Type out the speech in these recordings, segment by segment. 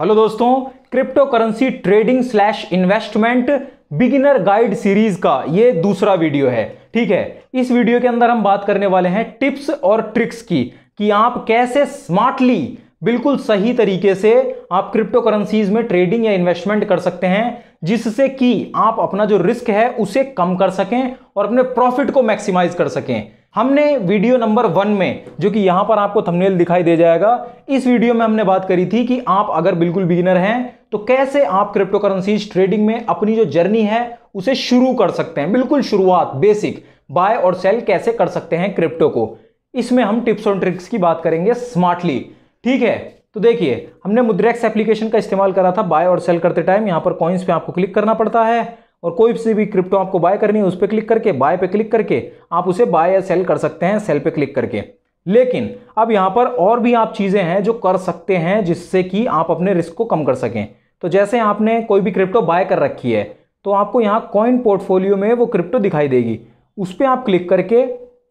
hello दोस्तों crypto currency trading slash investment beginner guide series का ये दूसरा वीडियो है ठीक है इस वीडियो के अंदर हम बात करने वाले हैं टिप्स और ट्रिक्स की कि आप कैसे स्मार्टली बिल्कुल सही तरीके से आप क्रिप्टो करेंसीज में ट्रेडिंग या इन्वेस्टमेंट कर सकते हैं जिससे कि आप अपना जो रिस्क है उसे कम कर सकें और अपने प्रॉफिट को मैक्सिमाइज कर सकें हमने वीडियो नंबर वन में जो कि यहां पर आपको थंबनेल दिखाई दे जाएगा इस वीडियो में हमने बात करी थी कि आप अगर बिल्कुल बिगिनर हैं तो कैसे आप क्रिप्टो करेंसीज ट्रेडिंग में अपनी जो जर्नी है उसे शुरू कर सकते हैं बिल्कुल शुरुआत बेसिक बाय और सेल कैसे कर सकते हैं क्रिप्टो को इसमें हम टिप्स और ट्रिक्स की बात करेंगे स्मार्टली ठीक है तो देखिए हमने मुद्रेक्स एप्लीकेशन का इस्तेमाल करा था बाय और सेल करते टाइम यहाँ पर कॉइन्स पे आपको क्लिक करना पड़ता है और कोई से भी क्रिप्टो आपको बाय करनी है उस पर क्लिक करके बाय पे क्लिक करके आप उसे बाय या सेल कर सकते हैं सेल पे क्लिक करके लेकिन अब यहाँ पर और भी आप चीज़ें हैं जो कर सकते हैं जिससे कि आप अपने रिस्क को कम कर सकें तो जैसे आपने कोई भी क्रिप्टो बाय कर रखी है तो आपको यहाँ कॉइन पोर्टफोलियो में वो क्रिप्टो दिखाई देगी उस पर आप क्लिक करके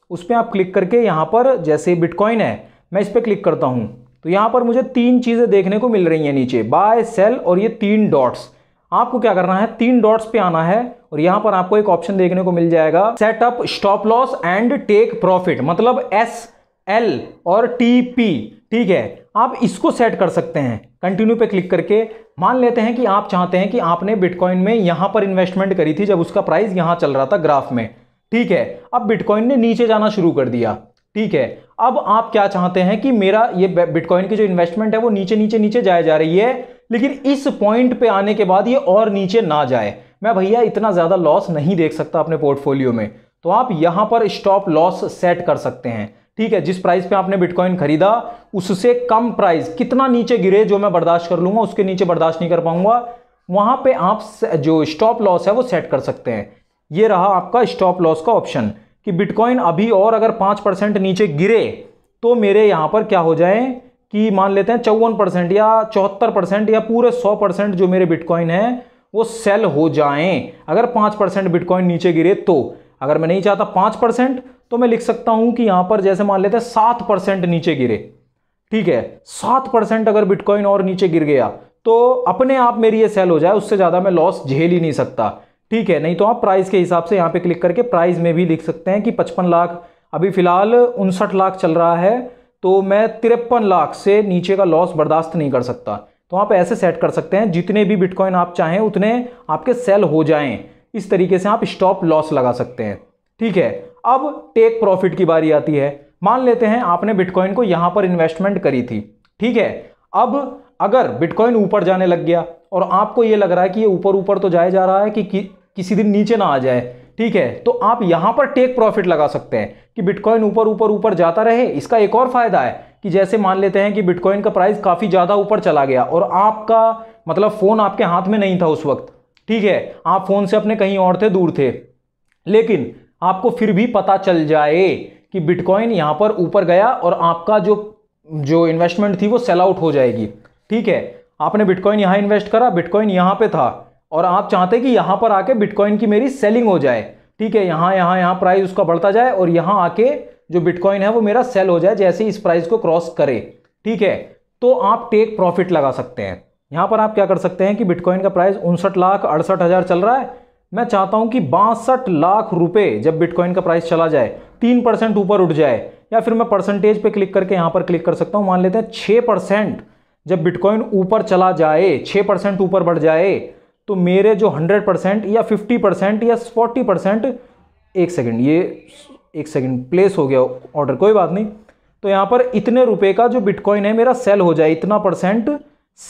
उस पर आप क्लिक करके यहाँ पर जैसे बिटकॉइन है मैं इस पर क्लिक करता हूँ तो यहाँ पर मुझे तीन चीज़ें देखने को मिल रही हैं नीचे बाय सेल और ये तीन डॉट्स आपको क्या करना है तीन डॉट्स पे आना है और यहाँ पर आपको एक ऑप्शन देखने को मिल जाएगा setup stop loss and take profit मतलब एस एल और टी पी ठीक है आप इसको सेट कर सकते हैं कंटिन्यू पे क्लिक करके मान लेते हैं कि आप चाहते हैं कि आपने बिटकॉइन में यहाँ पर इन्वेस्टमेंट करी थी जब उसका प्राइस यहाँ चल रहा था ग्राफ में ठीक है अब बिटकॉइन ने नीचे जाना शुरू कर दिया ठीक है अब आप क्या चाहते हैं कि मेरा ये बिटकॉइन की जो इन्वेस्टमेंट है वो नीचे नीचे नीचे जाए जा रही है लेकिन इस पॉइंट पे आने के बाद ये और नीचे ना जाए मैं भैया इतना ज़्यादा लॉस नहीं देख सकता अपने पोर्टफोलियो में तो आप यहाँ पर स्टॉप लॉस सेट कर सकते हैं ठीक है जिस प्राइस पे आपने बिटकॉइन खरीदा उससे कम प्राइस कितना नीचे गिरे जो मैं बर्दाश्त कर लूँगा उसके नीचे बर्दाश्त नहीं कर पाऊंगा वहाँ पर आप जो स्टॉप लॉस है वो सेट कर सकते हैं ये रहा आपका स्टॉप लॉस का ऑप्शन कि बिटकॉइन अभी और अगर पाँच परसेंट नीचे गिरे तो मेरे यहाँ पर क्या हो जाए कि मान लेते हैं चौवन परसेंट या चौहत्तर परसेंट या पूरे सौ परसेंट जो मेरे बिटकॉइन हैं वो सेल हो जाएं अगर पाँच परसेंट बिटकॉइन नीचे गिरे तो अगर मैं नहीं चाहता पाँच परसेंट तो मैं लिख सकता हूँ कि यहाँ पर जैसे मान लेते हैं सात परसेंट नीचे गिरे ठीक है सात परसेंट अगर बिटकॉइन और नीचे गिर गया तो अपने आप मेरी ये सेल हो जाए उससे ज़्यादा मैं लॉस झेल ही नहीं सकता ठीक है नहीं तो आप प्राइस के हिसाब से यहाँ पे क्लिक करके प्राइस में भी लिख सकते हैं कि पचपन लाख अभी फ़िलहाल उनसठ लाख चल रहा है तो मैं तिरपन लाख से नीचे का लॉस बर्दाश्त नहीं कर सकता तो आप ऐसे सेट कर सकते हैं जितने भी बिटकॉइन आप चाहें उतने आपके सेल हो जाएं इस तरीके से आप स्टॉप लॉस लगा सकते हैं ठीक है अब टेक प्रॉफिट की बारी आती है मान लेते हैं आपने बिटकॉइन को यहाँ पर इन्वेस्टमेंट करी थी ठीक है अब अगर बिटकॉइन ऊपर जाने लग गया और आपको ये लग रहा है कि ये ऊपर ऊपर तो जाया जा रहा है कि, कि किसी दिन नीचे ना आ जाए ठीक है तो आप यहाँ पर टेक प्रॉफिट लगा सकते हैं कि बिटकॉइन ऊपर ऊपर ऊपर जाता रहे इसका एक और फायदा है कि जैसे मान लेते हैं कि बिटकॉइन का प्राइस काफ़ी ज़्यादा ऊपर चला गया और आपका मतलब फ़ोन आपके हाथ में नहीं था उस वक्त ठीक है आप फ़ोन से अपने कहीं और थे दूर थे लेकिन आपको फिर भी पता चल जाए कि बिटकॉइन यहाँ पर ऊपर गया और आपका जो जो इन्वेस्टमेंट थी वो सेल आउट हो जाएगी ठीक है आपने बिटकॉइन यहाँ इन्वेस्ट करा बिटकॉइन यहाँ पे था और आप चाहते हैं कि यहाँ पर आके बिटकॉइन की मेरी सेलिंग हो जाए ठीक है यहाँ यहाँ यहाँ प्राइस उसका बढ़ता जाए और यहाँ आके जो बिटकॉइन है वो मेरा सेल हो जाए जैसे इस प्राइस को क्रॉस करे ठीक है तो आप टेक प्रॉफिट लगा सकते हैं यहाँ पर आप क्या कर सकते हैं कि बिटकॉइन का प्राइस उनसठ लाख अड़सठ हज़ार चल रहा है मैं चाहता हूँ कि बासठ लाख रुपये जब बिटकॉइन का प्राइस चला जाए तीन परसेंट ऊपर उठ जाए या फिर मैं परसेंटेज पे क्लिक करके यहाँ पर क्लिक कर सकता हूँ मान लेते हैं छः परसेंट जब बिटकॉइन ऊपर चला जाए छः परसेंट ऊपर बढ़ जाए तो मेरे जो हंड्रेड परसेंट या फिफ्टी परसेंट या फोर्टी परसेंट एक सेकेंड ये एक सेकेंड प्लेस हो गया ऑर्डर कोई बात नहीं तो यहाँ पर इतने रुपए का जो बिटकॉइन है मेरा सेल हो जाए इतना परसेंट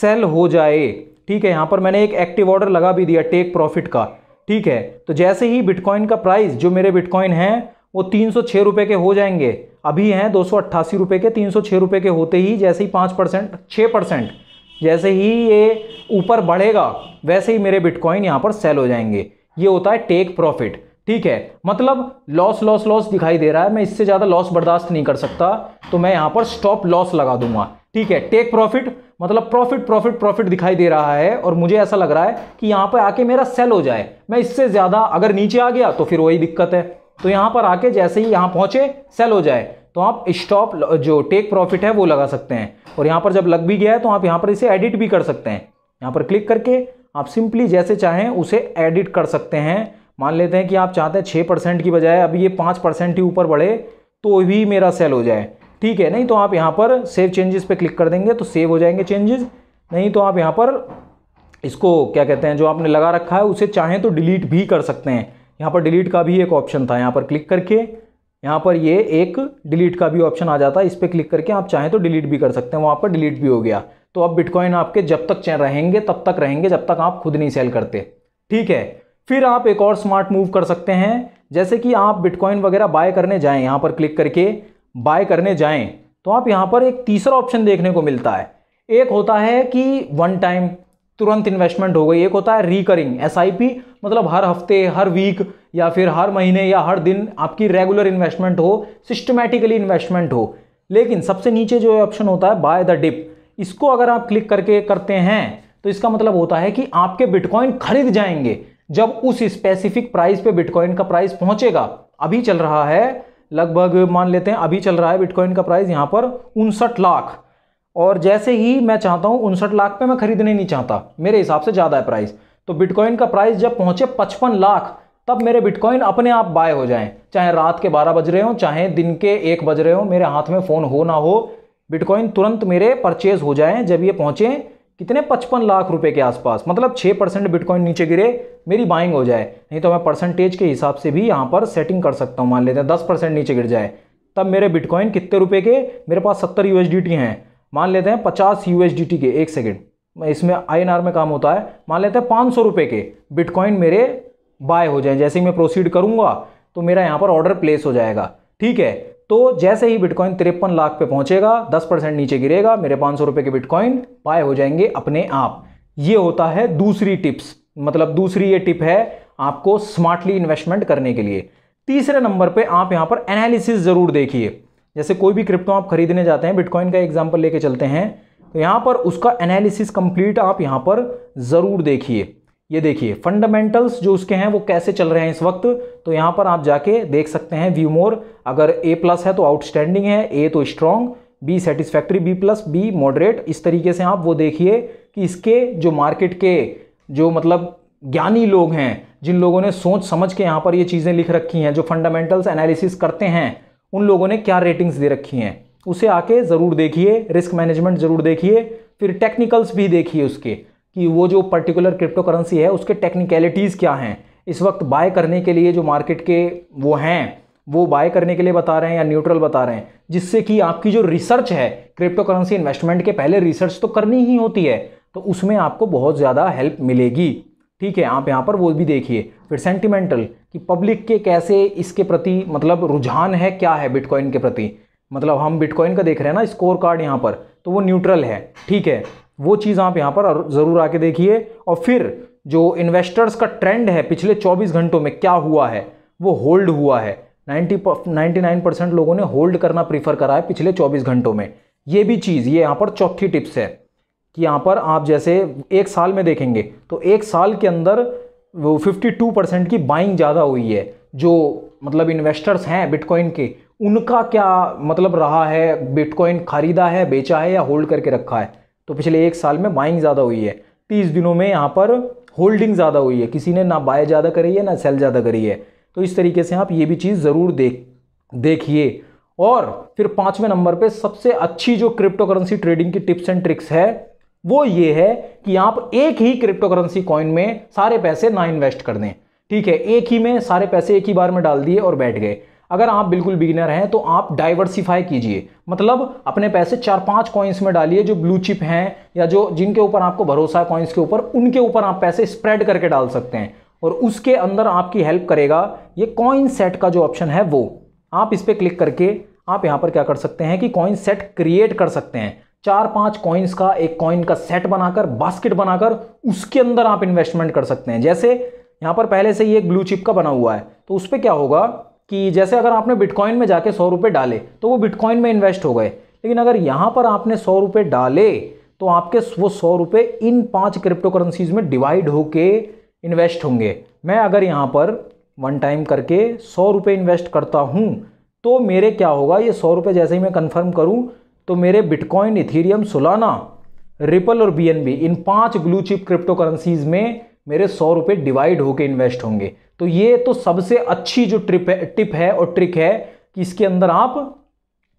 सेल हो जाए ठीक है यहाँ पर मैंने एक एक्टिव ऑर्डर लगा भी दिया टेक प्रॉफिट का ठीक है तो जैसे ही बिटकॉइन का प्राइस जो मेरे बिटकॉइन हैं वो तीन सौ छः रुपये के हो जाएंगे अभी हैं दो सौ अट्ठासी रुपये के तीन सौ छः रुपये के होते ही जैसे ही पाँच परसेंट छः परसेंट जैसे ही ये ऊपर बढ़ेगा वैसे ही मेरे बिटकॉइन यहाँ पर सेल हो जाएंगे ये होता है टेक प्रॉफिट ठीक है मतलब लॉस लॉस लॉस दिखाई दे रहा है मैं इससे ज़्यादा लॉस बर्दाश्त नहीं कर सकता तो मैं यहाँ पर स्टॉप लॉस लगा दूंगा ठीक है टेक प्रॉफिट मतलब प्रॉफिट प्रॉफिट प्रॉफिट दिखाई दे रहा है और मुझे ऐसा लग रहा है कि यहाँ पर आके मेरा सेल हो जाए मैं इससे ज़्यादा अगर नीचे आ गया तो फिर वही दिक्कत है तो यहाँ पर आके जैसे ही यहाँ पहुँचे सेल हो जाए तो आप स्टॉप जो टेक प्रॉफिट है वो लगा सकते हैं और यहाँ पर जब लग भी गया है तो आप यहाँ पर इसे एडिट भी कर सकते हैं यहाँ पर क्लिक करके आप सिंपली जैसे चाहें उसे एडिट कर सकते हैं मान लेते हैं कि आप चाहते हैं छः परसेंट की बजाय अभी ये पाँच परसेंट ही ऊपर बढ़े तो भी मेरा सेल हो जाए ठीक है नहीं तो आप यहाँ पर सेव चेंजेस पे क्लिक कर देंगे तो सेव हो जाएंगे चेंजेस नहीं तो आप यहाँ पर इसको क्या कहते हैं जो आपने लगा रखा है उसे चाहें तो डिलीट भी कर सकते हैं यहाँ पर डिलीट का भी एक ऑप्शन था यहाँ पर क्लिक करके यहाँ पर ये एक डिलीट का भी ऑप्शन आ जाता है इस पर क्लिक करके आप चाहें तो डिलीट भी कर सकते हैं वहाँ पर डिलीट भी हो गया तो अब बिटकॉइन आपके जब तक चैन रहेंगे तब तक रहेंगे जब तक आप खुद नहीं सेल करते ठीक है फिर आप एक और स्मार्ट मूव कर सकते हैं जैसे कि आप बिटकॉइन वगैरह बाय करने जाएँ यहाँ पर क्लिक करके बाय करने जाएँ तो आप यहाँ पर एक तीसरा ऑप्शन देखने को मिलता है एक होता है कि वन टाइम तुरंत इन्वेस्टमेंट हो गई एक होता है रिकरिंग एस मतलब हर हफ्ते हर वीक या फिर हर महीने या हर दिन आपकी रेगुलर इन्वेस्टमेंट हो सिस्टमेटिकली इन्वेस्टमेंट हो लेकिन सबसे नीचे जो ऑप्शन होता है बाय द डिप इसको अगर आप क्लिक करके करते हैं तो इसका मतलब होता है कि आपके बिटकॉइन खरीद जाएंगे जब उस स्पेसिफिक प्राइस पे बिटकॉइन का प्राइस पहुंचेगा अभी चल रहा है लगभग मान लेते हैं अभी चल रहा है बिटकॉइन का प्राइस यहाँ पर उनसठ लाख और जैसे ही मैं चाहता हूँ उनसठ लाख पे मैं खरीदने नहीं चाहता मेरे हिसाब से ज़्यादा है प्राइस तो बिटकॉइन का प्राइस जब पहुँचे पचपन लाख तब मेरे बिटकॉइन अपने आप बाय हो जाएं चाहे रात के बारह बज रहे हो चाहे दिन के एक बज रहे हो मेरे हाथ में फ़ोन हो ना हो बिटकॉइन तुरंत मेरे परचेज़ हो जाएं जब ये पहुँचें कितने पचपन लाख रुपए के आसपास मतलब छः परसेंट बिटकॉइन नीचे गिरे मेरी बाइंग हो जाए नहीं तो मैं परसेंटेज के हिसाब से भी यहाँ पर सेटिंग कर सकता हूँ मान लेते हैं दस परसेंट नीचे गिर जाए तब मेरे बिटकॉइन कितने रुपए के मेरे पास सत्तर यू हैं मान लेते हैं पचास यू के एक सेकेंड इसमें आई में काम होता है मान लेते हैं पाँच के बिटकॉइन मेरे बाय हो जाए जैसे ही मैं प्रोसीड करूँगा तो मेरा यहाँ पर ऑर्डर प्लेस हो जाएगा ठीक है तो जैसे ही बिटकॉइन तिरपन लाख पे पहुंचेगा 10 परसेंट नीचे गिरेगा मेरे पाँच सौ रुपये के बिटकॉइन बाय हो जाएंगे अपने आप ये होता है दूसरी टिप्स मतलब दूसरी ये टिप है आपको स्मार्टली इन्वेस्टमेंट करने के लिए तीसरे नंबर पे आप यहाँ पर एनालिसिस ज़रूर देखिए जैसे कोई भी क्रिप्टो आप खरीदने जाते हैं बिटकॉइन का एग्जाम्पल लेके चलते हैं तो यहाँ पर उसका एनालिसिस कंप्लीट आप यहाँ पर ज़रूर देखिए ये देखिए फंडामेंटल्स जो उसके हैं वो कैसे चल रहे हैं इस वक्त तो यहाँ पर आप जाके देख सकते हैं व्यू मोर अगर ए प्लस है तो आउटस्टैंडिंग है ए तो strong B satisfactory B plus B moderate इस तरीके से आप वो देखिए कि इसके जो मार्केट के जो मतलब ज्ञानी लोग हैं जिन लोगों ने सोच समझ के यहाँ पर ये चीज़ें लिख रखी हैं जो फंडामेंटल्स एनालिसिस करते हैं उन लोगों ने क्या रेटिंग्स दे रखी हैं उसे आके ज़रूर देखिए रिस्क मैनेजमेंट ज़रूर देखिए फिर टेक्निकल्स भी देखिए उसके कि वो जो पर्टिकुलर क्रिप्टो करेंसी है उसके टेक्निकलिटीज़ क्या हैं इस वक्त बाय करने के लिए जो मार्केट के वो हैं वो बाय करने के लिए बता रहे हैं या न्यूट्रल बता रहे हैं जिससे कि आपकी जो रिसर्च है क्रिप्टो करेंसी इन्वेस्टमेंट के पहले रिसर्च तो करनी ही होती है तो उसमें आपको बहुत ज़्यादा हेल्प मिलेगी ठीक है आप यहाँ पर वो भी देखिए फिर सेंटिमेंटल कि पब्लिक के कैसे इसके प्रति मतलब रुझान है क्या है बिटकॉइन के प्रति मतलब हम बिटकॉइन का देख रहे हैं ना स्कोर कार्ड यहाँ पर तो वो न्यूट्रल है ठीक है वो चीज़ आप यहाँ पर ज़रूर आके देखिए और फिर जो इन्वेस्टर्स का ट्रेंड है पिछले 24 घंटों में क्या हुआ है वो होल्ड हुआ है 90 99 परसेंट लोगों ने होल्ड करना प्रीफर करा है पिछले 24 घंटों में ये भी चीज़ ये यहाँ पर चौथी टिप्स है कि यहाँ पर आप जैसे एक साल में देखेंगे तो एक साल के अंदर वो 52 परसेंट की बाइंग ज़्यादा हुई है जो मतलब इन्वेस्टर्स हैं बिटकॉइन के उनका क्या मतलब रहा है बिटकॉइन खरीदा है बेचा है या होल्ड करके रखा है तो पिछले एक साल में बाइंग ज़्यादा हुई है तीस दिनों में यहाँ पर होल्डिंग ज़्यादा हुई है किसी ने ना बाय ज़्यादा करी है ना सेल ज़्यादा करी है तो इस तरीके से आप ये भी चीज़ ज़रूर देख देखिए और फिर पाँचवें नंबर पर सबसे अच्छी जो क्रिप्टो करेंसी ट्रेडिंग की टिप्स एंड ट्रिक्स है वो ये है कि आप एक ही क्रिप्टो करेंसी कॉइन में सारे पैसे ना इन्वेस्ट कर दें ठीक है एक ही में सारे पैसे एक ही बार में डाल दिए और बैठ गए अगर आप बिल्कुल बिगिनर हैं तो आप डाइवर्सिफाई कीजिए मतलब अपने पैसे चार पांच कॉइन्स में डालिए जो ब्लू चिप हैं या जो जिनके ऊपर आपको भरोसा है कॉइन्स के ऊपर उनके ऊपर आप पैसे स्प्रेड करके डाल सकते हैं और उसके अंदर आपकी हेल्प करेगा ये कॉइन सेट का जो ऑप्शन है वो आप इस पर क्लिक करके आप यहाँ पर क्या कर सकते हैं कि कॉइन सेट क्रिएट कर सकते हैं चार पांच कॉइन्स का एक कॉइन का सेट बनाकर बास्केट बनाकर उसके अंदर आप इन्वेस्टमेंट कर सकते हैं जैसे यहाँ पर पहले से ही एक ब्लू चिप का बना हुआ है तो उस पर क्या होगा कि जैसे अगर आपने बिटकॉइन में जाके सौ रुपये डाले तो वो बिटकॉइन में इन्वेस्ट हो गए लेकिन अगर यहाँ पर आपने सौ रुपये डाले तो आपके वो सौ रुपये इन पांच क्रिप्टो करेंसीज़ में डिवाइड होके इन्वेस्ट होंगे मैं अगर यहाँ पर वन टाइम करके सौ रुपये इन्वेस्ट करता हूँ तो मेरे क्या होगा ये सौ रुपये जैसे ही मैं कन्फर्म करूँ तो मेरे बिटकॉइन इथीरियम सुलाना रिपल और बी इन पाँच ब्लू चिप क्रिप्टो करेंसीज़ में मेरे सौ रुपये डिवाइड होकर इन्वेस्ट होंगे तो ये तो सबसे अच्छी जो ट्रिप है टिप है और ट्रिक है कि इसके अंदर आप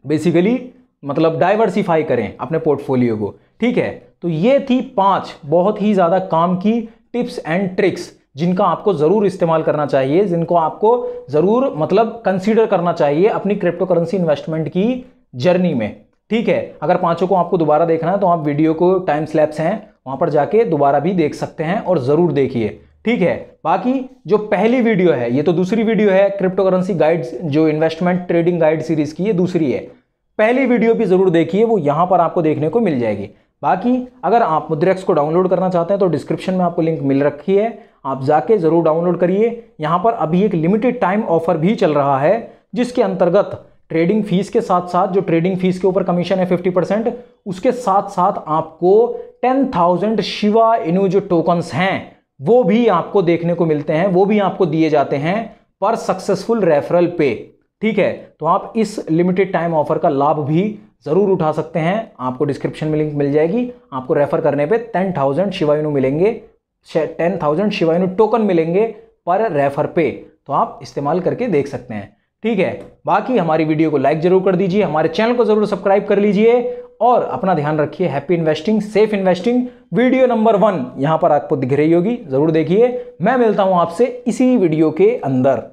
बेसिकली मतलब डाइवर्सिफाई करें अपने पोर्टफोलियो को ठीक है तो ये थी पांच बहुत ही ज़्यादा काम की टिप्स एंड ट्रिक्स जिनका आपको ज़रूर इस्तेमाल करना चाहिए जिनको आपको ज़रूर मतलब कंसीडर करना चाहिए अपनी क्रिप्टो करेंसी इन्वेस्टमेंट की जर्नी में ठीक है अगर पांचों को आपको दोबारा देखना है तो आप वीडियो को टाइम स्लैप्स हैं वहाँ पर जाके दोबारा भी देख सकते हैं और ज़रूर देखिए ठीक है बाकी जो पहली वीडियो है ये तो दूसरी वीडियो है क्रिप्टो करेंसी गाइड्स जो इन्वेस्टमेंट ट्रेडिंग गाइड सीरीज़ की ये दूसरी है पहली वीडियो भी ज़रूर देखिए वो यहाँ पर आपको देखने को मिल जाएगी बाकी अगर आप मुद्रेक्स को डाउनलोड करना चाहते हैं तो डिस्क्रिप्शन में आपको लिंक मिल रखी है आप जाके ज़रूर डाउनलोड करिए यहाँ पर अभी एक लिमिटेड टाइम ऑफर भी चल रहा है जिसके अंतर्गत ट्रेडिंग फीस के साथ साथ जो ट्रेडिंग फीस के ऊपर कमीशन है फिफ्टी परसेंट उसके साथ साथ आपको थाउजेंड शिवा इनू जो टोकन्स हैं वो भी आपको देखने को मिलते हैं वो भी आपको दिए जाते हैं पर सक्सेसफुल रेफरल पे ठीक है तो आप इस लिमिटेड टाइम ऑफर का लाभ भी ज़रूर उठा सकते हैं आपको डिस्क्रिप्शन में लिंक मिल जाएगी आपको रेफर करने पे टेन थाउजेंड शिवाइनु मिलेंगे टेन थाउजेंड शिवाइनु टोकन मिलेंगे पर रेफर पे तो आप इस्तेमाल करके देख सकते हैं ठीक है बाकी हमारी वीडियो को लाइक जरूर कर दीजिए हमारे चैनल को जरूर सब्सक्राइब कर लीजिए और अपना ध्यान रखिए happy investing safe investing video number one यहां पर आपको दिख रही होगी जरूर देखिए मैं मिलता हूं आपसे इसी वीडियो के अंदर